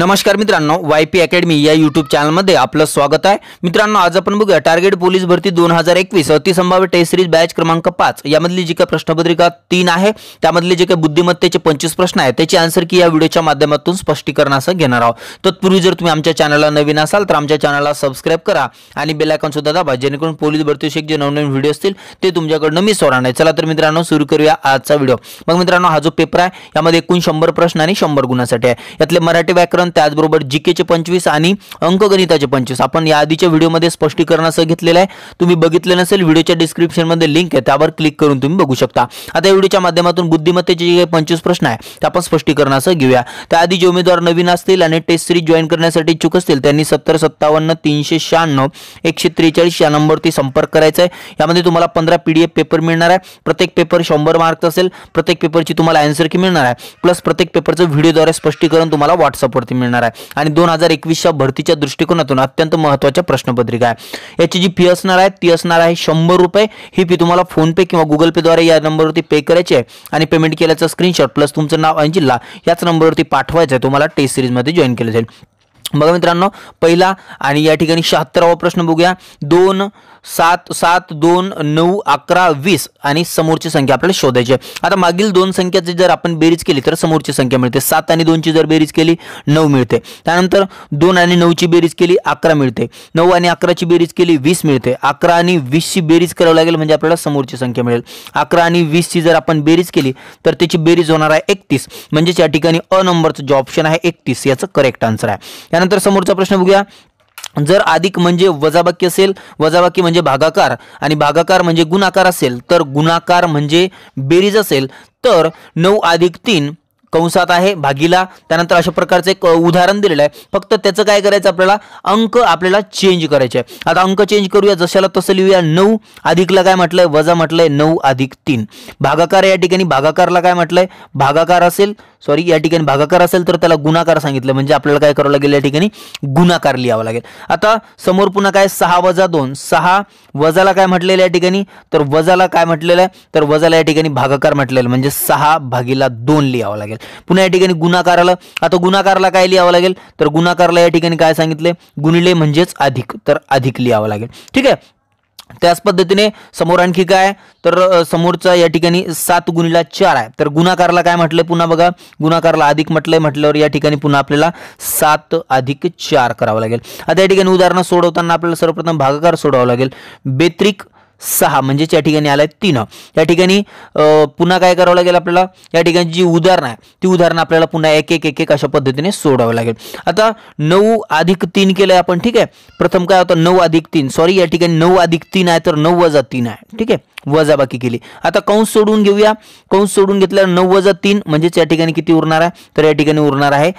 नमस्कार मित्रांनो Y P academy या युट्यूब चॅनलमध्ये आपलं स्वागत आहे मित्रांनो आज आपण बघूया टार्गेट पोलीस भरती दोन हजार एकवीस अतिसंभाव्य टेस्ट सिरीज बॅच क्रमांक पाच यामधली जी काही प्रश्नपत्रिका तीन आहे त्यामधले जे काही बुद्धिमत्तेचे पंचवीस प्रश्न आहेत त्याची आन्सर की या व्हिडिओच्या माध्यमातून स्पष्टीकरण असं घेणार आहोत तत्पूर्वी जर तुम्ही आमच्या चॅनलला नवीन असाल तर आमच्या चॅनलला सबस्क्राईब करा आणि बेलायकॉन सुद्धा दाबा जेणेकरून पोलीस भरतीविषयी जे नवनवीन व्हिडिओ असतील ते तुमच्याकडनं मिस होणार नाही चला तर मित्रांनो सुरू करूया आजचा व्हिडिओ मग मित्रांनो हा जो पेपर आहे यामध्ये एकूण शंभर प्रश्न आणि शंभर गुणांसाठी आहे यातले मराठी व्याकरण त्याचबरोबर जी केचे पंचवीस आणि अंकगणिताचे पंचवीस आपण या आधीच्या व्हिडिओमध्ये असं घेतलेलं आहे तुम्ही बघितलं नसेल व्हिडिओच्या डिस्क्रिप्शनमध्ये लिंक आहे त्यावर क्लिक करून तुम्ही बघू शकता आता या व्हिडिओच्या माध्यमातून बुद्धिमत्तेचे जे काही पंचवीस प्रश्न आहे ते आपण स्पष्टीकरणासह घेऊया त्याआधी जे उमेदवार नवीन असतील आणि टेस्ट सिरीज जॉईन करण्यासाठी इच्छुक असतील त्यांनी सत्तर सत्तावन्न तीनशे शहाण्णव एकशे त्रेचाळीस या नंबरवरती संपर्क करायचा आहे यामध्ये तुम्हाला पंधरा पीडीएफ पेपर मिळणार आहे प्रत्येक पेपर शंभर मार्क असेल प्रत्येक पेपरची तुम्हाला अँसर की मिळणार आहे प्लस प्रत्येक पेपरचं व्हिडिओद्वारे स्पष्टीकरण तुम्हाला व्हॉट्सअपवरती मिळणार आहे आणि दोन हजार एकवीसच्या भरतीच्या दृष्टिकोनातून अत्यंत महत्वाच्या प्रश्नपत्रिका आहे याची जी फी असणार आहे ती असणार आहे शंभर रुपये ही फी तुम्हाला फोनपे किंवा गुगल पेद्वारे या नंबरवरती पे करायची आहे आणि पेमेंट केल्याचा स्क्रीनशॉट प्लस तुमचं नाव आणि जिल्हा याच नंबरवरती पाठवायचं आहे तुम्हाला टेस्ट सिरीजमध्ये जॉईन केलं जाईल बघा मित्रांनो पहिला आणि या ठिकाणी शहात्तरावा प्रश्न बघूया दोन सात सात दोन नऊ अकरा वीस आणि समोरची संख्या आपल्याला शोधायची आहे आता मागील दोन संख्याची जर आपण बेरीज केली तर समोरची संख्या मिळते सात आणि दोनची जर बेरीज केली नऊ मिळते त्यानंतर दोन आणि नऊची बेरीज केली अकरा मिळते नऊ आणि अकराची बेरीज केली वीस मिळते अकरा आणि वीसची बेरीज करावी लागेल म्हणजे आपल्याला समोरची संख्या मिळेल अकरा आणि वीसची जर आपण बेरीज केली तर त्याची बेरीज होणार आहे एकतीस म्हणजेच या ठिकाणी अ नंबरचा जो ऑप्शन आहे एकतीस याचं करेक्ट आन्सर आहे त्यानंतर समोरचा प्रश्न बघूया जर अधिक म्हणजे वजाबाकी असेल वजाबाकी म्हणजे भागाकार आणि भागाकार म्हणजे गुणाकार असेल तर गुणाकार म्हणजे बेरीज असेल तर नऊ अधिक तीन कंसात आहे भागीला त्यानंतर अशा प्रकारचं एक उदाहरण दिलेलं आहे फक्त त्याचं काय करायचं आपल्याला अंक आपल्याला चेंज करायचे आहे आता अंक चेंज करूया जशाला तसं लिहूया नऊ अधिकला काय म्हटलंय वजा म्हटलंय नऊ अधिक तीन भागाकार या ठिकाणी भागाकारला काय म्हटलंय भागाकार असेल सॉरी या ठिकाणी भागाकार असेल तर त्याला गुणाकार सांगितलं म्हणजे आपल्याला काय करावं लागेल या ठिकाणी गुणाकार लिहावा लागेल आता समोर पुन्हा काय सहा वजा दोन सहा वजाला काय म्हटलेलं या ठिकाणी तर वजाला काय म्हटलेलं आहे तर वजाला या ठिकाणी भागाकार म्हटलेलं म्हणजे सहा भागीला दोन लिहावं लागेल पुन्हा या ठिकाणी गुणाकाराला आता गुणाकारला काय लिहावं लागेल तर गुणाकारला या ठिकाणी काय सांगितले गुणिले म्हणजेच अधिक तर अधिक लिहावं लागेल ठीक आहे त्याच पद्धतीने समोर आणखी काय तर समोरचा या ठिकाणी सात गुणीला चार आहे तर गुणाकारला काय म्हटलंय पुन्हा बघा गुणाकारला अधिक म्हटलंय म्हटल्यावर या ठिकाणी पुन्हा आपल्याला सात अधिक चार करावं लागेल आता या ठिकाणी उदाहरणं सोडवताना आपल्याला सर्वप्रथम भागाकार सोडावा लागेल बेत्रिक सहा म्हणजेच या ठिकाणी आला तीन या ठिकाणी पुन्हा काय करावं लागेल आपल्याला या ठिकाणी जी उदाहरणं आहे ती उदाहरणं आपल्याला पुन्हा एक एक एक एक अशा पद्धतीने सोडावं लागेल आता नऊ अधिक तीन केलंय आपण ठीक आहे प्रथम काय होतं नऊ अधिक तीन सॉरी या ठिकाणी नऊ अधिक तीन आहे तर नऊ वजा तीन आहे ठीक आहे वजाबाकी केली आता कंस सोडून घेऊया कंस सोडून घेतल्यावर नऊ वजा तीन म्हणजेच या ठिकाणी किती उरणार आहे तर या ठिकाणी उरणार आहे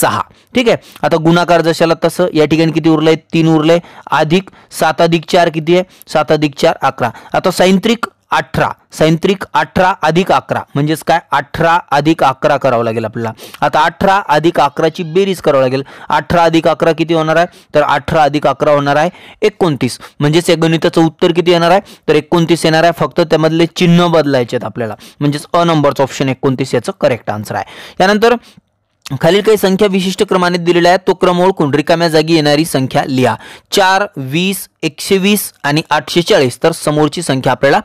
सहा ठीक आहे आता गुणाकार जशाला तसं या ठिकाणी किती उरलंय तीन उरलंय अधिक सात अधिक चार किती आहे सात अधिक चार अकरा आता सायंत्रिक अठरा सैंत्रिक अठरा अधिक अकरा म्हणजेच काय अठरा अधिक अकरा करावं लागेल आपल्याला आता अठरा अधिक अकराची बेरीज करावं लागेल अठरा अधिक अकरा किती होणार आहे तर अठरा अधिक अकरा होणार आहे एकोणतीस म्हणजेच या गणिताचं उत्तर किती येणार आहे तर एकोणतीस येणार आहे फक्त त्यामधले चिन्ह बदलायचे आहेत आपल्याला म्हणजेच अ नंबरचं ऑप्शन एकोणतीस याचं करेक्ट आन्सर आहे यानंतर खालील काही संख्या विशिष्ट क्रमाने दिलेल्या आहेत तो क्रम ओळखून रिकाम्या जागी येणारी संख्या लिहा चार वीस एकशे वीस आणि आठशे चाळीस तर समोरची संख्या आपल्याला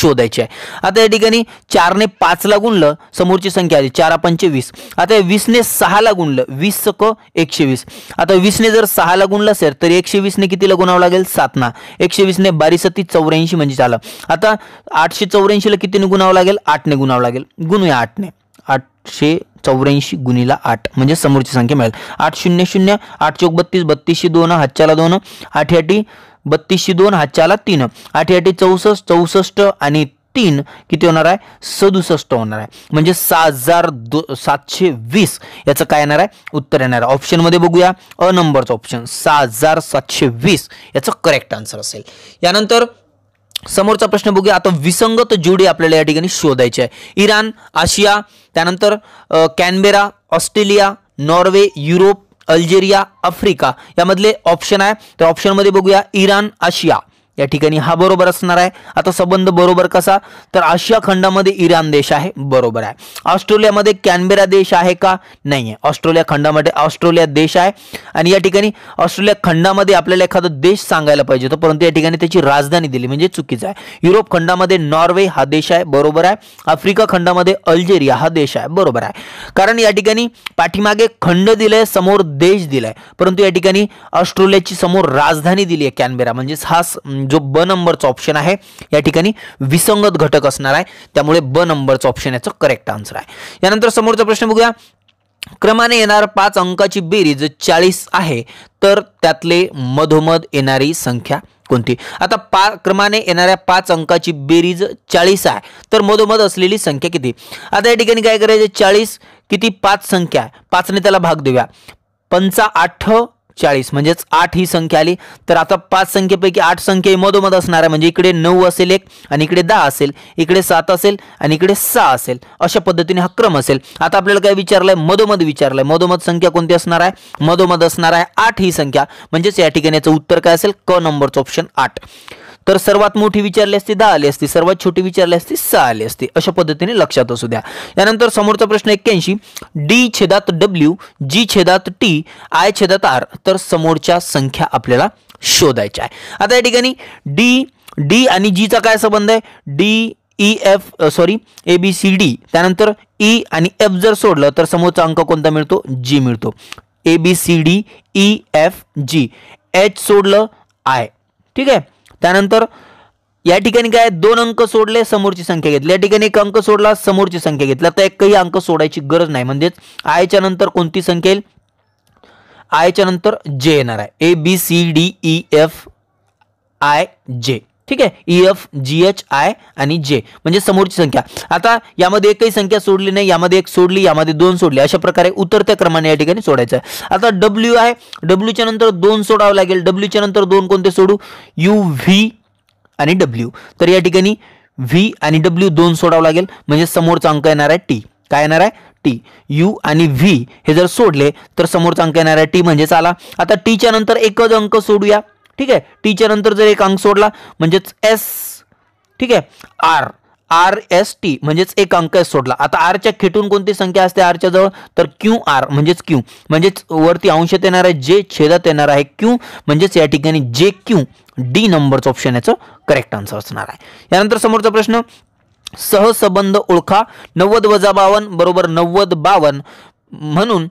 शोधायची आहे आता या ठिकाणी चारने पाचला गुणलं समोरची संख्या आली चार पंचे वीस आता वीसने सहाला गुणलं वीस क एकशे वीस आता वीसने जर सहाला गुणलं असेल तर एकशे वीसने कितीला गुणावं लागेल सातना एकशे वीसने बारीसती चौऱ्याऐंशी म्हणजे झालं आता आठशे चौऱ्याऐंशीला कितीने गुणावं लागेल आठने गुणावं लागेल गुणूया आठने आठशे चौऱ्याऐंशी गुणीला आठ म्हणजे समोरची संख्या मिळेल आठ शून्य शून्य आठ चौक बत्तीस बत्तीसशे दोन हातच्याला दोन आठ आठी बत्तीसशे दोन हातच्याला तीन आठ आठी चौसष्ट चौसष्ट आणि तीन किती होणार आहे सदुसष्ट होणार आहे म्हणजे सहा हजार दो सातशे वीस याचं काय येणार आहे उत्तर येणार आहे ऑप्शनमध्ये बघूया अ नंबरचं ऑप्शन सहा हजार सातशे वीस याचं करेक्ट आन्सर असेल यानंतर समोरचा प्रश्न बघूया आता विसंगत जोडी आपल्याला या ठिकाणी शोधायची आहे इराण आशिया त्यानंतर Canberra Australia Norway Europe Algeria Africa यामधले ऑप्शन आहे तर ऑप्शनमध्ये बघूया इराण आशिया या ठिकाणी हा बरोबर असणार आहे आता संबंध बरोबर कसा तर आशिया खंडामध्ये इराण देश आहे बरोबर आहे ऑस्ट्रेलियामध्ये कॅनबेरा देश आहे का नाही आहे ऑस्ट्रेलिया खंडामध्ये ऑस्ट्रेलिया देश आहे आणि या ठिकाणी ऑस्ट्रेलिया खंडामध्ये आपल्याला एखादा देश सांगायला पाहिजे होतं परंतु या ठिकाणी त्याची राजधानी दिली म्हणजे चुकीचं आहे युरोप खंडामध्ये नॉर्वे हा देश आहे बरोबर आहे आफ्रिका खंडामध्ये अल्जेरिया हा देश आहे बरोबर आहे कारण या ठिकाणी पाठीमागे खंड दिलाय समोर देश दिलाय परंतु या ठिकाणी ऑस्ट्रेलियाची समोर राजधानी दिली आहे कॅनबेरा म्हणजेच हा जो ब नंबरचा ऑप्शन आहे या ठिकाणी विसंगत घटक असणार आहे त्यामुळे ब नंबरचा ऑप्शन याचं करेक्ट आन्सर आहे यानंतर समोरचा प्रश्न बघूया क्रमाने येणार पाच अंकाची बेरीज चाळीस आहे तर त्यातले मधोमध येणारी संख्या कोणती आता पा क्रमाने येणाऱ्या पाच अंकाची बेरीज चाळीस आहे तर मधोमध असलेली संख्या किती आता या ठिकाणी काय करायचं चाळीस किती पाच संख्या आहे पाचने त्याला भाग देऊया पंचा आठ चाळीस म्हणजेच आठ ही संख्या आली तर आता पाच संख्येपैकी आठ संख्या मधोमध असणार आहे म्हणजे इकडे नऊ असेल एक आणि इकडे दहा असेल इकडे सात असेल आणि इकडे सहा असेल अशा पद्धतीने हा क्रम असेल आता आपल्याला काय विचारलंय मधोमध विचारलंय मधोमध संख्या कोणती असणार आहे मधोमध असणार आहे आठ ही संख्या म्हणजेच या ठिकाणी याचं उत्तर काय असेल क नंबरचं ऑप्शन आठ तर सर्वात मोठी विचारली असती दहा आली असती सर्वात छोटी विचारली असती सहा आली असती अशा पद्धतीने लक्षात असू द्या यानंतर समोरचा प्रश्न एक्क्याऐंशी डी छेदात डब्ल्यू जी छेदात टी आय छेदात आर तर समोरच्या संख्या आपल्याला शोधायच्या आहे आता या ठिकाणी डी डी आणि जीचा काय संबंध आहे D E F sorry A B C D त्यानंतर ई e आणि एफ जर सोडलं तर समोरचा अंक कोणता मिळतो जी मिळतो A B C D E F G H सोडलं आय ठीक आहे त्यानंतर या ठिकाणी काय दोन अंक सोडले समोरची संख्या घेतली या ठिकाणी एक अंक सोडला समोरची संख्या घेतला तर एकही अंक सोडायची गरज नाही म्हणजेच आयच्या नंतर कोणती संख्या येईल आयच्या नंतर जे येणार आहे A B C D E F I J ठीक आहे E F G H I आणि जे म्हणजे समोरची संख्या आता यामध्ये एकही संख्या सोडली नाही यामध्ये एक सोडली यामध्ये दोन सोडली अशा प्रकारे उतरत्या क्रमाने या ठिकाणी सोडायचं आहे आता डब्ल्यू आहे डब्ल्यूच्या नंतर दोन सोडावं लागेल डब्ल्यूच्या नंतर दोन कोणते सोडू यू व्ही आणि डब्ल्यू तर या ठिकाणी व्ही आणि डब्ल्यू दोन सोडावं लागेल म्हणजे समोरचा अंक येणार आहे टी काय येणार आहे टी यू आणि व्ही हे जर सोडले तर समोरचा अंक येणार आहे टी म्हणजेच आला आता टीच्या नंतर एकच अंक सोडूया ठीक आहे टीच्या नंतर जर एक अंक सोडला म्हणजेच एस ठीक आहे आर आर एस टी म्हणजेच एक अंक सोडला आता आरच्या खेटून कोणती संख्या असते आरच्या जवळ तर क्यू आर म्हणजेच क्यू म्हणजेच वरती अंशात येणार आहे जे छेदात येणार आहे क्यू म्हणजेच या ठिकाणी जे क्यू डी नंबरचं ऑप्शन याचं करेक्ट आन्सर असणार आहे यानंतर समोरचा प्रश्न सहसंबंध ओळखा नव्वद वजा बावन बरोबर नव्वद बावन म्हणून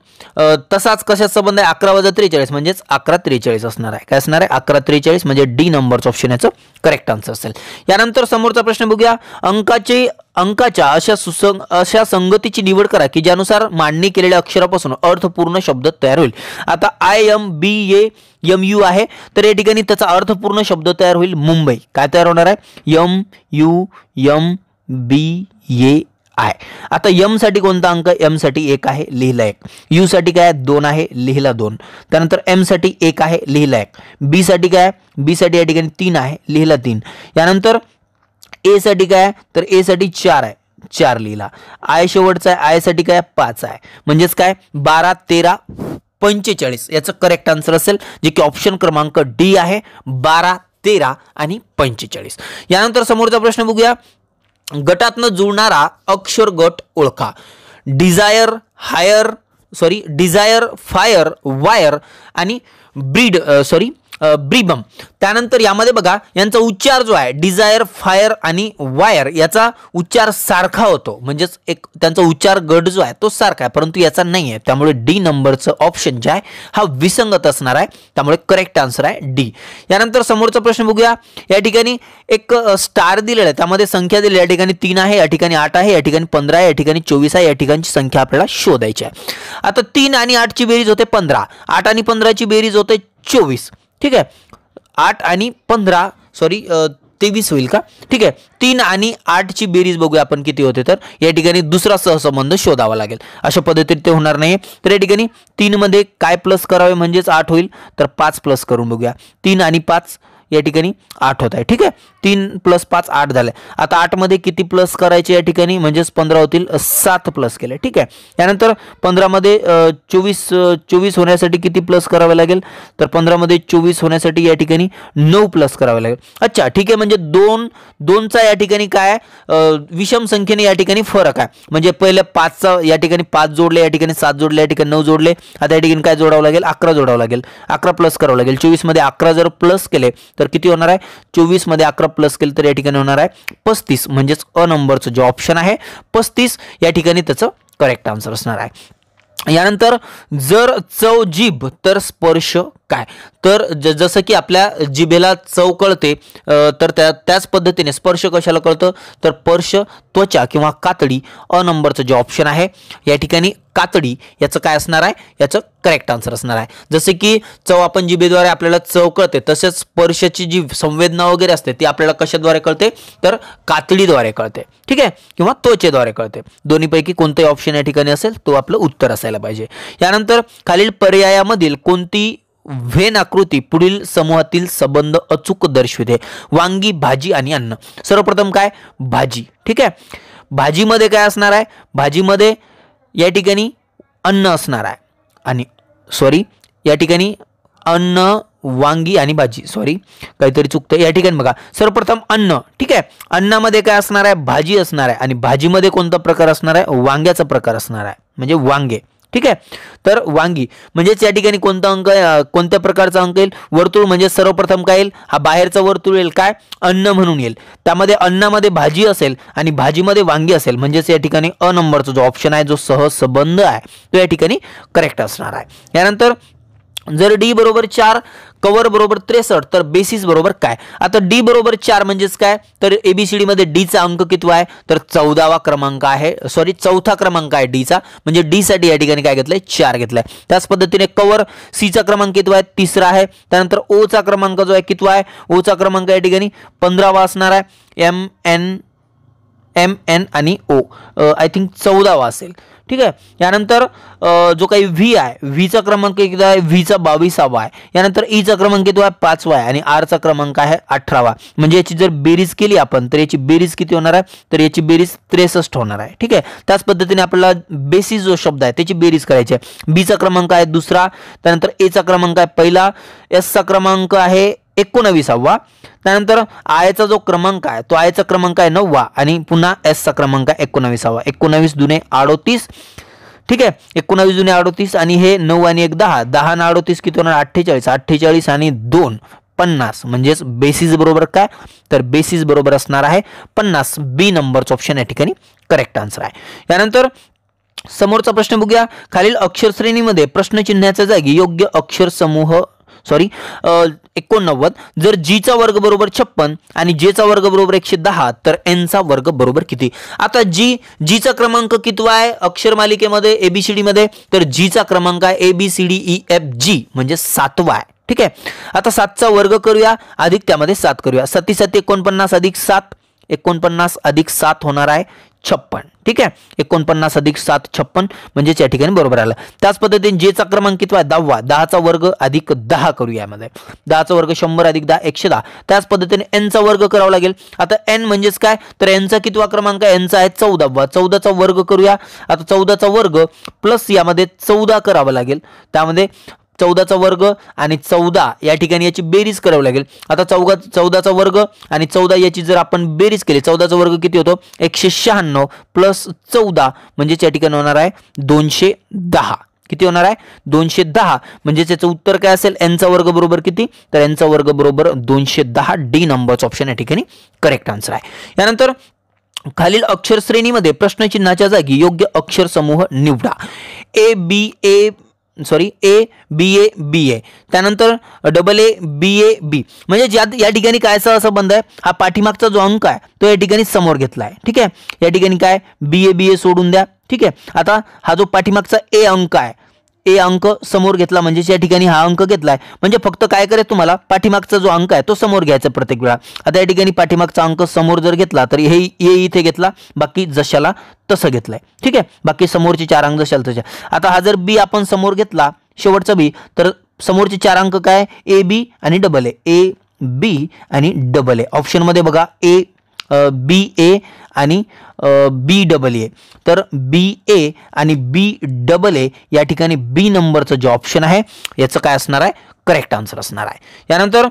तसाच कशा संबंध आहे अकरा वजा त्रेचाळीस म्हणजेच अकरा त्रेचाळीस असणार आहे काय असणार आहे अकरा त्रेचाळीस म्हणजे डी नंबरचं ऑप्शन याचं करेक्ट आन्सर असेल यानंतर समोरचा प्रश्न बघूया अंकाचे अंकाच्या अशा सुसंग अशा संगतीची निवड करा की ज्यानुसार मांडणी केलेल्या अक्षरापासून अर्थपूर्ण शब्द तयार होईल आता I M B A M U आहे तर या ठिकाणी त्याचा अर्थपूर्ण शब्द तयार होईल मुंबई काय तयार होणार आहे M U M B A I आता साठी कोणता अंक एम साठी एक आहे लिहिला एक साठी काय दोन आहे लिहिला दोन त्यानंतर एम साठी एक आहे लिहिला एक साठी काय बी साठी या ठिकाणी तीन आहे लिहिला तीन यानंतर ए साठी काय तर एसाठी चार आहे चार लिहिला आय शेवटचा आहे आय साठी काय पाच आहे म्हणजेच काय बारा तेरा पंचेचाळीस याचं करेक्ट आन्सर असेल जे की ऑप्शन क्रमांक डी आहे बारा तेरा आणि पंचेचाळीस यानंतर समोरचा प्रश्न बघूया गटातनं जुळणारा अक्षर गट ओळखा desire hire sorry desire fire wire आणि ब्रीड सॉरी ब्रिबम त्यानंतर यामध्ये बघा यांचा उच्चार जो आहे डिझायर फायर आणि वायर याचा उच्चार सारखा होतो म्हणजेच एक त्यांचा उच्चार गट जो आहे तो सारखा आहे परंतु याचा नाही आहे त्यामुळे डी नंबरचं ऑप्शन जे आहे हा विसंगत असणार आहे त्यामुळे करेक्ट आन्सर आहे डी यानंतर समोरचा प्रश्न बघूया या ठिकाणी एक स्टार दिलेला आहे त्यामध्ये संख्या दिली या ठिकाणी तीन आहे या ठिकाणी आठ आहे या ठिकाणी पंधरा आहे या ठिकाणी चोवीस आहे या ठिकाणची संख्या आपल्याला शोधायची आहे आता तीन आणि आठची बेरीज होते पंधरा आठ आणि पंधराची बेरीज होते चोवीस ठीक आहे आठ आणि पंधरा सॉरी तेवीस होईल का ठीक आहे तीन आणि ची बेरीज बघूया आपण किती होते तर या ठिकाणी दुसरा सहसंबंध शोधावा लागेल अशा पद्धतीने ते होणार नाही तर या ठिकाणी तीनमध्ये काय प्लस करावे म्हणजेच आठ होईल तर पाच प्लस करून बघूया तीन आणि पाच या ठिकाणी आठ होत आहे ठीक आहे तीन प्लस पाच आठ झाले आता आठमध्ये किती प्लस करायचे या ठिकाणी म्हणजेच पंधरा होतील सात प्लस केले ठीक आहे यानंतर पंधरामध्ये चोवीस चोवीस होण्यासाठी किती प्लस करावे लागेल तर पंधरामध्ये चोवीस होण्यासाठी या ठिकाणी नऊ प्लस करावे लागेल अच्छा ठीक आहे म्हणजे दोन दोनचा या ठिकाणी काय विषम संख्येने या ठिकाणी फरक आहे म्हणजे पहिले पाचचा या ठिकाणी पाच जोडले या ठिकाणी सात जोडले या ठिकाणी नऊ जोडले आता या ठिकाणी काय जोडावं लागेल अकरा जोडावं लागेल अकरा प्लस करावं लागेल चोवीसमध्ये अकरा जर प्लस केले तर किती होणार आहे मध्ये अकरा प्लस केलं तर या ठिकाणी होणार आहे पस्तीस म्हणजेच अ नंबरचं जो ऑप्शन आहे पस्तीस या ठिकाणी त्याचं करेक्ट आन्सर असणार आहे यानंतर जर चव जीभ तर स्पर्श काय तर ज जसं की आपल्या जिभेला चव कळते तर त्या त्याच पद्धतीने स्पर्श कशाला कळतं तर स्पर्श त्वचा किंवा कातडी अ नंबरचं जे ऑप्शन आहे या ठिकाणी कातडी याचं काय असणार आहे याचं करेक्ट आन्सर असणार आहे जसे की चव आपण जिभेद्वारे आपल्याला चव कळते तसेच स्पर्शाची जी संवेदना वगैरे असते ती आपल्याला कशाद्वारे कळते तर कातडीद्वारे कळते ठीक आहे किंवा त्वचेद्वारे कळते दोन्हीपैकी कोणतंही ऑप्शन या ठिकाणी असेल तो आपलं उत्तर असायला पाहिजे यानंतर खालील पर्यायामधील कोणती वेन आकृती पुढील समूहातील संबंध अचूक दर्शविते वांगी भाजी आणि अन्न सर्वप्रथम काय भाजी ठीक आहे भाजीमध्ये काय असणार आहे भाजीमध्ये या ठिकाणी अन्न असणार आहे आणि सॉरी या ठिकाणी अन्न वांगी आणि भाजी सॉरी काहीतरी चुकतं या ठिकाणी बघा सर्वप्रथम अन्न ठीक आहे अन्नामध्ये काय असणार आहे भाजी असणार आहे आणि भाजीमध्ये कोणता प्रकार असणार आहे वांग्याचा प्रकार असणार आहे म्हणजे वांगे ठीक आहे तर वांगी म्हणजेच या ठिकाणी कोणता अंक कोणत्या प्रकारचा अंक येईल वर्तुळ म्हणजे सर्वप्रथम काय येईल हा बाहेरचा वर्तुळ येईल काय अन्न म्हणून येईल त्यामध्ये अन्नामध्ये भाजी असेल आणि भाजीमध्ये वांगी असेल म्हणजेच या ठिकाणी अ नंबरचा जो ऑप्शन आहे जो सहज आहे तो या ठिकाणी करेक्ट असणार आहे यानंतर जर डी बरोबर चार कव्हर बरोबर त्रेसष्ट तर बेसिस बरोबर काय आता डी बरोबर चार म्हणजेच काय तर एबीसीडी मध्ये डीचा अंक कितवा आहे तर चौदावा क्रमांक आहे सॉरी चौथा क्रमांक आहे डीचा म्हणजे डी साठी या ठिकाणी काय घेतलंय चार घेतलाय त्याच पद्धतीने कवर सीचा क्रमांक कितवा आहे तिसरा आहे त्यानंतर ओचा क्रमांक जो आहे कितवा आहे ओचा क्रमांक या ठिकाणी पंधरावा असणार आहे एम एन एम एन आणि ओ आय थिंक चौदावा असेल ठीक आहे यानंतर जो काही व्ही आहे व्हीचा क्रमांक एकदा आहे व्हीचा बावीसावा आहे यानंतर ईचा e क्रमांक किती आहे पाचवा आहे आणि आरचा क्रमांक आहे अठरावा म्हणजे याची जर बेरीज केली आपण तर याची बेरीज किती होणार आहे तर याची बेरीज त्रेसष्ट होणार आहे ठीक आहे त्याच पद्धतीने आपल्याला बेसिस जो शब्द आहे त्याची बेरीज करायची आहे बीचा क्रमांक आहे दुसरा त्यानंतर एचा क्रमांक आहे पहिला एसचा क्रमांक आहे एकोणवीसावा त्यानंतर आयचा जो क्रमांक आहे तो आयचा क्रमांक आहे नववा आणि पुन्हा एसचा क्रमांक आहे एकोणावीसावा एकोणावीस जुने अडोतीस ठीक आहे एकोणावीस जुने अडोतीस आणि हे नऊ आणि एक दहा दहा ना अडोतीस किती होणार अठ्ठेचाळीस अठ्ठेचाळीस आणि दोन पन्नास म्हणजेच बेसिस बरोबर काय तर बेसिस बरोबर असणार आहे पन्नास बी नंबरचं ऑप्शन या ठिकाणी करेक्ट आन्सर आहे यानंतर समोरचा प्रश्न बघूया खालील अक्षरश्रेणीमध्ये प्रश्नचिन्हाच्या जागी योग्य अक्षर समूह सॉरी एकोणनव्वद जर जीचा वर्ग बरोबर छप्पन आणि चा वर्ग बरोबर एकशे दहा तर एनचा वर्ग बरोबर किती आता जी जीचा क्रमांक कितवा आहे अक्षर मालिकेमध्ये एबीसीडी मध्ये तर जी चा क्रमांक आहे एबीसीडी ई एफ जी म्हणजे सातवा आहे ठीक आहे आता सातचा वर्ग करूया अधिक त्यामध्ये सात करूया सती सत्ती एकोणपन्नास अधिक सात एकोणपन्नास अधिक सात होणार आहे छप्पन ठीक आहे एकोणपन्नास अधिक सात छप्पन म्हणजेच या ठिकाणी बरोबर आलं त्याच पद्धतीने जेचा क्रमांक कितवा आहे दहावा दहाचा वर्ग अधिक दहा करूया यामध्ये दहाचा वर्ग शंभर अधिक दहा एकशे दहा त्याच पद्धतीने एनचा वर्ग करावा लागेल आता एन म्हणजेच काय तर एनचा कितवा क्रमांक आहे एनचा आहे चौदावा चौदाचा वर्ग करूया आता चौदाचा वर्ग प्लस यामध्ये चौदा करावा लागेल त्यामध्ये चौदाचा वर्ग आणि चौदा या ठिकाणी याची बेरीज करावी लागेल आता चौदा चौदाचा वर्ग आणि चौदा याची जर आपण बेरीज केली चौदाचा वर्ग किती होतो एकशे शहाण्णव प्लस चौदा म्हणजेच या ठिकाणी होणार आहे दोनशे दहा किती होणार आहे दोनशे दहा म्हणजेच याचं उत्तर काय असेल एनचा वर्ग बरोबर किती तर एनचा वर्ग बरोबर दोनशे दहा डी नंबरचा ऑप्शन या ठिकाणी करेक्ट आन्सर आहे यानंतर खालील अक्षर श्रेणीमध्ये प्रश्नचिन्हाच्या जागी योग्य अक्षर समूह निवडा A B A sorry A B A B ए त्यानंतर double A B A B म्हणजे या ठिकाणी काय असं बंद आहे हा पाठीमागचा जो अंक आहे तो या ठिकाणी समोर घेतला आहे ठीक आहे या ठिकाणी काय बी ए बी ए सोडून द्या ठीक आहे आता हा जो पाठीमागचा ए अंक आहे ए अंक समोर घेतला म्हणजेच या ठिकाणी हा अंक घेतलाय म्हणजे फक्त काय करायचं तुम्हाला पाठीमागचा जो अंक आहे तो समोर घ्यायचा प्रत्येक वेळा आता या ठिकाणी पाठीमागचा अंक समोर जर घेतला तर हे ए इथे घेतला बाकी जशाला तसं घेतलाय ठीक आहे बाकी समोरचे चार अंक जशाला तशा आता हा जर बी आपण समोर घेतला शेवटचा बी तर समोरचे चार अंक काय ए बी आणि डबल ए ए बी आणि डबल ए ऑप्शनमध्ये बघा ए बी ए आणि बी डबल ए तर बी ए आणि बी डबल ए या ठिकाणी बी नंबरचं जे ऑप्शन आहे याचं काय असणार आहे करेक्ट आन्सर असणार आहे यानंतर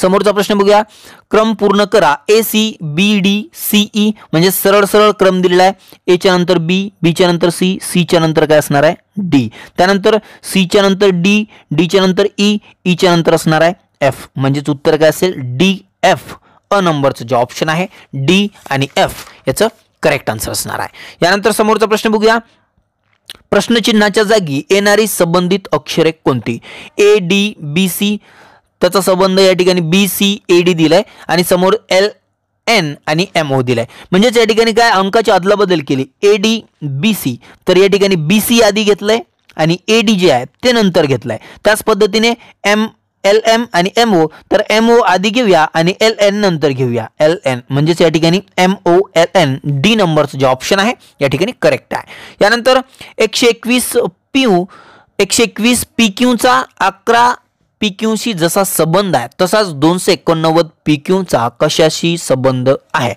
समोरचा प्रश्न बघूया क्रम पूर्ण करा A C B D C E म्हणजे सरळ सरळ क्रम दिलेला आहे एच्या नंतर बी बीच्या नंतर सी सीच्या नंतर काय असणार आहे डी त्यानंतर सीच्या नंतर डी डीच्या नंतर ई e, ईच्या e नंतर असणार आहे एफ म्हणजेच उत्तर काय असेल डी एफ अ नंबरचं जे ऑप्शन आहे डी आणि एफ याचं करेक्ट आन्सर असणार आहे यानंतर समोरचा प्रश्न बघूया प्रश्नचिन्हाच्या जागी येणारी संबंधित अक्षरे कोणती ए डी बी सी त्याचा संबंध या ठिकाणी बी सी ए डी दिलाय आणि समोर एल एन आणि एम ओ दिलाय म्हणजेच या ठिकाणी काय अंकाची अदलाबदल केली ए डी बी सी तर या ठिकाणी बी सी आधी घेतलंय आणि ए डी जे आहे ते नंतर घेतलंय त्याच पद्धतीने एम एल एम आणि एम ओ तर एम ओ आधी घेऊया आणि एल एन नंतर घेऊया एल एन म्हणजेच या ठिकाणी M O L N D नंबरचं जे ऑप्शन आहे या ठिकाणी करेक्ट आहे यानंतर एकशे एकवीस पीयू एकशे एकवीस पी क्यूचा अकरा पी क्यूशी जसा संबंध आहे तसाच दोनशे एकोणनव्वद पी क्यूचा कशाशी संबंध आहे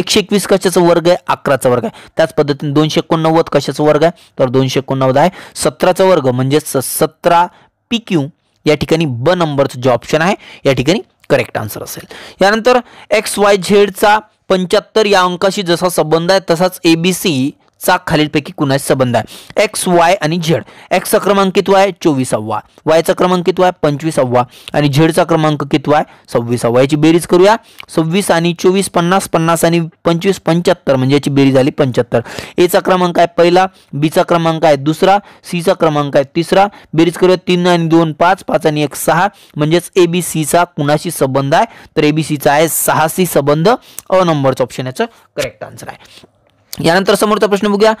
एकशे एकवीस कशाचा वर्ग आहे अकराचा वर्ग आहे त्याच पद्धतीने दोनशे एकोणनव्वद कशाचा वर्ग आहे तर दोनशे एकोणनव्वद आहे सतराचा वर्ग म्हणजेच सतरा पी क्यू या ठिकाणी ब नंबरचं जे ऑप्शन आहे या ठिकाणी करेक्ट आन्सर असेल यानंतर एक्स वाय झेडचा पंच्याहत्तर या अंकाशी जसा संबंध आहे तसाच ए बी सी चा खालीलपैकी कुणाशी संबंध आहे एक्स वाय आणि झेड एक्सचा क्रमांक किती आहे चोवीसावा वायचा क्रमांक किती आहे पंचवीसावा आणि झेडचा क्रमांक किती आहे सव्वीसावा याची बेरीज करूया सव्वीस आणि चोवीस पन्नास पन्नास आणि पंचवीस पंच्याहत्तर म्हणजे याची बेरीज आली पंच्याहत्तर एचा क्रमांक आहे पहिला बीचा क्रमांक आहे दुसरा सी चा क्रमांक आहे तिसरा बेरीज करूया तीन आणि दोन पाच पाच आणि एक सहा म्हणजेच एबीसी चा कुणाशी संबंध आहे तर ए बी सहा आहे सहाशी संबंध अ नंबरचा ऑप्शन याचा करेक्ट आन्सर आहे यानंतर समोरचा प्रश्न बघूया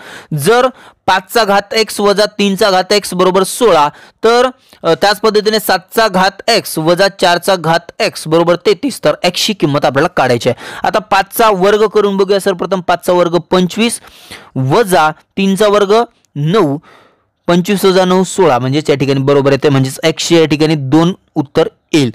जर पाचचा घात एक्स वजा तीनचा घात एक्स बरोबर सोळा तर त्याच पद्धतीने सातचा घात एक्स वजा चारचा घात एक्स बरोबर तेहतीस तर एक्सची किंमत आपल्याला काढायची आहे आता पाचचा वर्ग करून बघूया सर्वप्रथम पाचचा वर्ग पंचवीस वजा तीनचा वर्ग नऊ पंचवीस वजा नऊ सोळा म्हणजेच या ठिकाणी बरोबर येते म्हणजेच एक्सचे या ठिकाणी दोन उत्तर येईल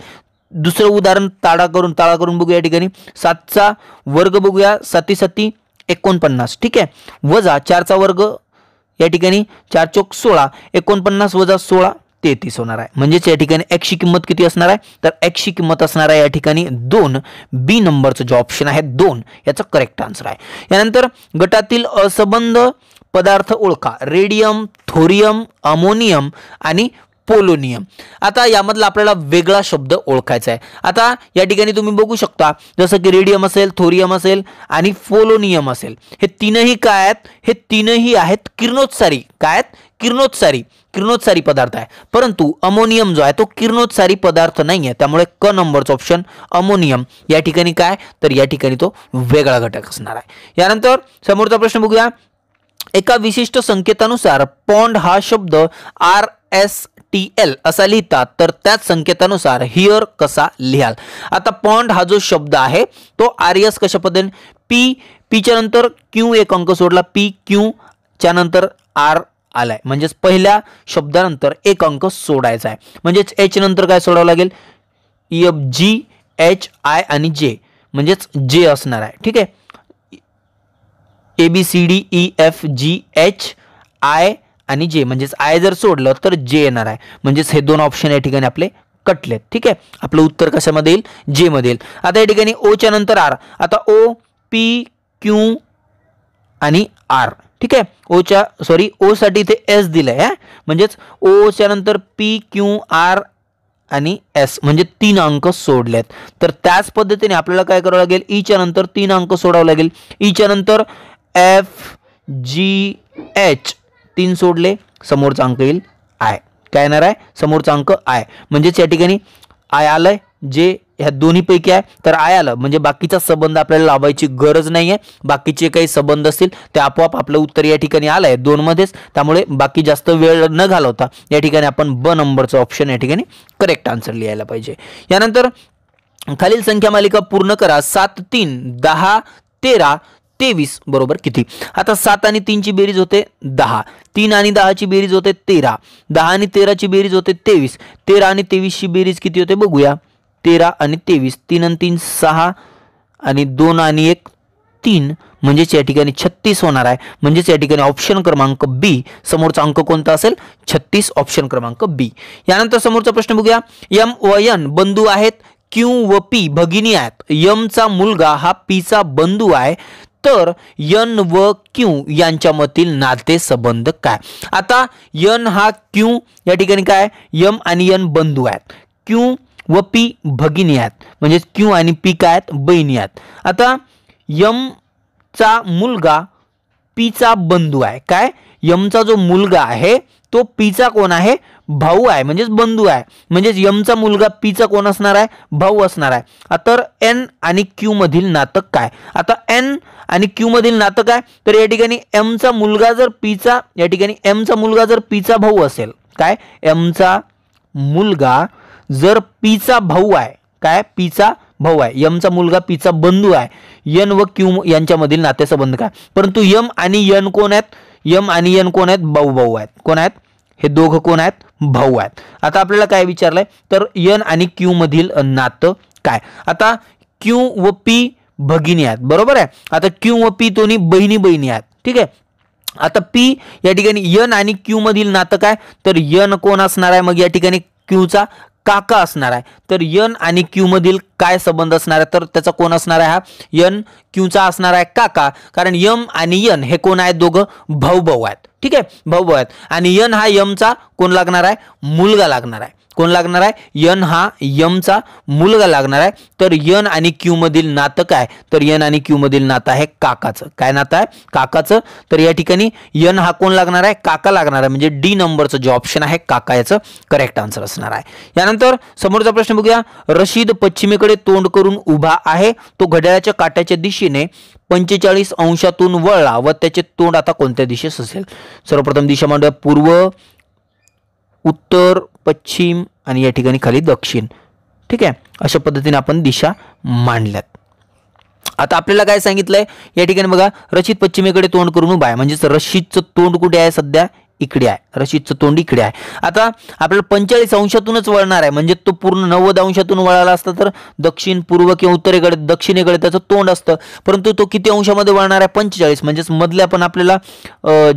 दुसरं उदाहरण ताडा करून ताळा करून बघूया या ठिकाणी सातचा वर्ग बघूया साती साती एकोणपन्नास ठीक आहे वजा चारचा वर्ग या ठिकाणी चार चौक सोळा एकोणपन्नास वजा सोळा तेहतीस होणार आहे म्हणजेच या ठिकाणी एकशी किंमत किती असणार आहे तर एकशी किंमत असणार आहे या ठिकाणी दोन बी नंबरचं जो ऑप्शन आहे दोन याचा करेक्ट आन्सर आहे यानंतर गटातील असंबंध पदार्थ ओळखा रेडियम थोरियम अमोनियम आणि पोलोनियम आता यामधला आपल्याला वेगळा शब्द ओळखायचा आहे आता या ठिकाणी तुम्ही बघू शकता जसं की रेडियम असेल थोरियम असेल आणि पोलोनियम असेल हे तीनही काय आहेत हे तीनही आहेत किरणोत्सारी काय आहेत किरणोत्सारी किरणोत्सारी पदार्थ आहे परंतु अमोनियम जो आहे तो किरणोत्सारी पदार्थ नाही आहे त्यामुळे क नंबरचं ऑप्शन अमोनियम या ठिकाणी काय तर या ठिकाणी तो वेगळा घटक असणार आहे यानंतर समोरचा प्रश्न बघूया एका विशिष्ट संकेतानुसार पॉन्ड हा शब्द आर एस टी एल असा लिहितात तर त्याच संकेतानुसार हिअर कसा लिहाल आता पॉन्ड हा जो शब्द आहे तो आर एस कशा पद्धतीने पी पीच्या नंतर क्यू एक अंक सोडला पी क्यू च्या नंतर आर आलाय म्हणजेच पहिल्या शब्दानंतर एक अंक सोडायचा आहे म्हणजेच एच नंतर काय सोडावं लागेल एफ जी एच आय आणि जे म्हणजेच जे असणार आहे ठीक आहे A B C D E F G H I आणि जे म्हणजेच आय जर सोडलं तर जे येणार आहे म्हणजेच हे दोन ऑप्शन या ठिकाणी आपले कटलेत ठीक आहे आपलं उत्तर कशामध्ये येईल मध्ये येईल आता या ठिकाणी ओच्या नंतर आर आता ओ पी क्यू आणि आर ठीक आहे ओच्या सॉरी ओसाठी इथे एस दिलं आहे म्हणजेच ओच्या नंतर पी क्यू आर आणि एस म्हणजे तीन अंक सोडलेत तर त्याच पद्धतीने आपल्याला काय करावं लागेल ईच्या e नंतर तीन अंक सोडावं लागेल ईच्या e नंतर एफ जी एच तीन सोडले समोरचा अंक येईल आय काय येणार आहे समोरचा अंक आय म्हणजेच या ठिकाणी आय आलंय जे ह्या दोन्हीपैकी आहे तर आय आलं म्हणजे बाकीचा संबंध आपल्याला लावायची गरज नाही आहे बाकीचे काही संबंध असतील ते आपोआप आपलं उत्तर या ठिकाणी आलं आहे दोनमध्येच त्यामुळे बाकी जास्त वेळ न घालवता या ठिकाणी आपण ब नंबरचं ऑप्शन या ठिकाणी करेक्ट आन्सर लिहायला पाहिजे यानंतर खालील संख्या मालिका पूर्ण करा सात तीन दहा तेरा तेवीस बरोबर किती आता सात आणि तीनची बेरीज होते दहा तीन आणि दहाची बेरीज होते तेरा दहा आणि तेराची बेरीज होते तेवीस तेरा आणि तेवीसची बेरीज किती होते बघूया तेरा आणि तेवीस तीन आणि तीन सहा आणि दोन आणि एक तीन म्हणजेच या ठिकाणी छत्तीस होणार आहे म्हणजेच या ठिकाणी ऑप्शन क्रमांक बी समोरचा अंक कोणता असेल छत्तीस ऑप्शन क्रमांक बी यानंतर समोरचा प्रश्न बघूया यम व यन बंधू आहेत क्यू व पी भगिनी आहेत यमचा मुलगा हा पीचा बंधू आहे तर यन व क्यू यांच्या मधील संबंध काय आता यन हा क्यू या ठिकाणी काय यम आणि यन बंधू आहेत क्यू व पी भगिनी आहेत म्हणजेच क्यू आणि पी काय आहेत बहिणी आहेत आता यमचा मुलगा पीचा बंधू आहे काय यमचा जो मुलगा आहे तो पीचा कोण आहे भाऊ आहे म्हणजेच बंधू आहे म्हणजेच यमचा मुलगा पीचा कोण असणार आहे भाऊ असणार आहे तर एन आणि क्यू मधील नातक काय आता एन आणि क्यू मधील नातक आहे तर या ठिकाणी एमचा मुलगा जर पीचा या ठिकाणी एमचा मुलगा जर पीचा भाऊ असेल काय एमचा मुलगा जर पीचा भाऊ आहे काय पीचा भाऊ आहे यमचा मुलगा पीचा बंधू आहे यन व क्यू यांच्यामधील नातेसंबंध काय परंतु यम आणि यन कोण आहेत यम आणि यन कोण आहेत भाऊ भाऊ आहेत कोण आहेत हे दोघं कोण आहेत भाऊ आहेत आता आपल्याला काय विचारलंय तर यन आणि क्यू मधील नातं काय आता क्यू व पी भगिनी आहेत बरोबर आहे आता क्यू व पी दोन्ही बहिणी बहिणी आहेत ठीक आहे आता पी या ठिकाणी यन आणि क्यू मधील नातं काय तर यन कोण असणार आहे मग या ठिकाणी क्यूचा काका असणार आहे तर यन आणि क्यू मधील काय संबंध असणार आहे तर त्याचा कोण असणार आहे हा यन क्यूचा असणार आहे काका कारण यम आणि यन हे कोण आहेत दोघं भाऊ आहेत ठीक आहे भाऊ आहेत आणि यन हा यमचा कोण लागणार आहे मुलगा लागणार आहे कोण लागणार आहे यन हा यमचा मुलगा लागणार आहे तर यन आणि क्यू मधील नातं काय तर यन आणि क्यू मधील नातं आहे काकाचं काय नातं आहे काकाचं तर या ठिकाणी यन हा कोण लागणार आहे काका लागणार आहे म्हणजे डी नंबरचं जे ऑप्शन आहे काका याचं करेक्ट आन्सर असणार आहे यानंतर समोरचा प्रश्न बघूया रशीद पश्चिमेकडे तोंड करून उभा आहे तो घड्याळाच्या काट्याच्या दिशेने पंचेचाळीस अंशातून वळला व त्याचे तोंड आता कोणत्या दिशेस असेल सर्वप्रथम दिशा मांडूया पूर्व उत्तर पश्चिम आणि या ठिकाणी खाली दक्षिण ठीक आहे अशा पद्धतीने आपण दिशा मांडल्यात आता आपल्याला काय सांगितलंय या ठिकाणी बघा रशीद पश्चिमेकडे तोंड करून उभा आहे म्हणजेच रशीदचं तोंड कुठे आहे सध्या इकडे आहे रशीदचं तोंड इकडे आहे आता आपल्याला पंचेचाळीस अंशातूनच वळणार आहे म्हणजे तो पूर्ण नव्वद अंशातून वळाला असता तर दक्षिण पूर्व किंवा उत्तरेकडे दक्षिणेकडे त्याचं तोंड असतं परंतु तो किती अंशामध्ये वळणार आहे पंचेचाळीस म्हणजेच मधल्या पण आपल्याला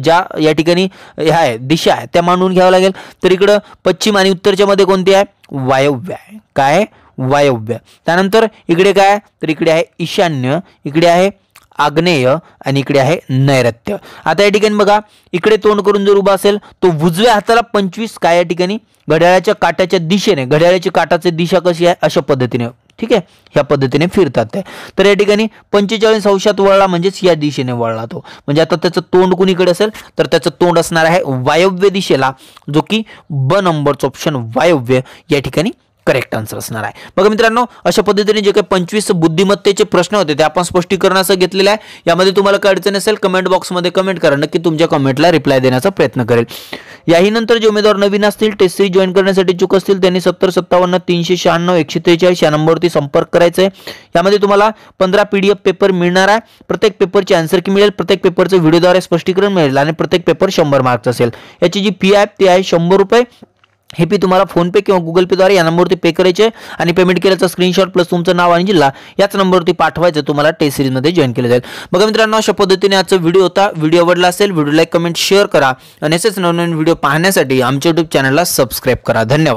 ज्या या ठिकाणी ह्या आहे दिशा आहे त्या मांडून घ्यावं लागेल तर इकडं पश्चिम आणि उत्तरच्या मध्ये कोणती आहे वायव्य आहे काय वायव्य त्यानंतर इकडे काय तर इकडे आहे ईशान्य इकडे आहे आग्नेय आणि इकडे आहे नैऋत्य आता या ठिकाणी बघा इकडे तोंड करून जर उभा असेल तो उजव्या हाताला पंचवीस काय या ठिकाणी घड्याळाच्या काट्याच्या दिशेने घड्याळाच्या काटाची दिशा कशी आहे अशा पद्धतीने ठीक आहे ह्या पद्धतीने फिरतात ते तर या ठिकाणी पंचेचाळीस अंशात वळला म्हणजेच या दिशेने वळला तो म्हणजे आता त्याचं तोंड कुणीकडे असेल तर त्याचं तोंड असणार आहे वायव्य दिशेला जो की ब नंबरचं ऑप्शन वायव्य या ठिकाणी करेक्ट आन्सर असणार आहे बघा मित्रांनो अशा पद्धतीने जे काही पंचवीस बुद्धिमत्तेचे प्रश्न होते ते आपण स्पष्टीकरणाचं घेतलेलं आहे यामध्ये तुम्हाला काय अडचण असेल कमेंट बॉक्समध्ये कमेंट करा नक्की तुमच्या कमेंटला रिप्लाय देण्याचा प्रयत्न करेल याही नंतर जे उमेदवार नवीन असतील टेस्ट सिरीज जॉईन करण्यासाठी चूक असतील त्यांनी सत्तर सत्तावन्न तीनशे शहाण्णव एकशे त्रेचाळीस या नंबरवरती संपर्क करायचा आहे यामध्ये तुम्हाला पंधरा पीडीएफ पेपर मिळणार आहे प्रत्येक पेपरची आन्सर की मिळेल प्रत्येक पेपरचं व्हिडिओद्वारे स्पष्टीकरण मिळेल आणि प्रत्येक पेपर शंभर मार्क्स असेल याची जी फी आहे ती आहे शंभर रुपये हे पी तुम्हाला फोनपे किंवा गुगल पेद्वारे या नंबरवरती पे करायचे आणि पेमेंट केल्याचं स्क्रीनशॉट प्लस तुमचं नाव आणि जिल्हा याच नंबरवरती पाठवायचं तुम्हाला टेस्ट सिरीजमध्ये जॉईन केलं जाईल बघा मित्रांनो अशा पद्धतीने आजचा व्हिडिओ होता व्हिडिओ आवडला असेल व्हिडिओ लाईक कमेंट शेअर करा आणि असेच नवनवीन व्हिडिओ पाहण्यासाठी आमच्या युट्यूब चॅनलला सबस्क्राईब करा धन्यवाद